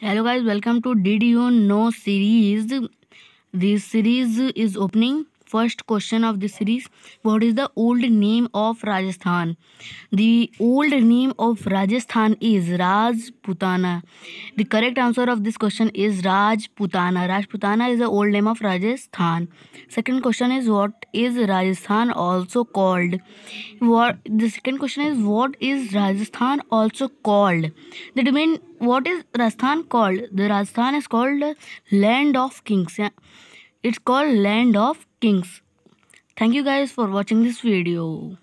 hello guys welcome to did you know series this series is opening first question of the series what is the old name of Rajasthan the old name of Rajasthan is Rajputana the correct answer of this question is Rajputana Rajputana is the old name of Rajasthan second question is what is Rajasthan also called the second question is what is Rajasthan also called that mean what is Rajasthan called the Rajasthan is called land of kings It's called Land of Kings. Thank you guys for watching this video.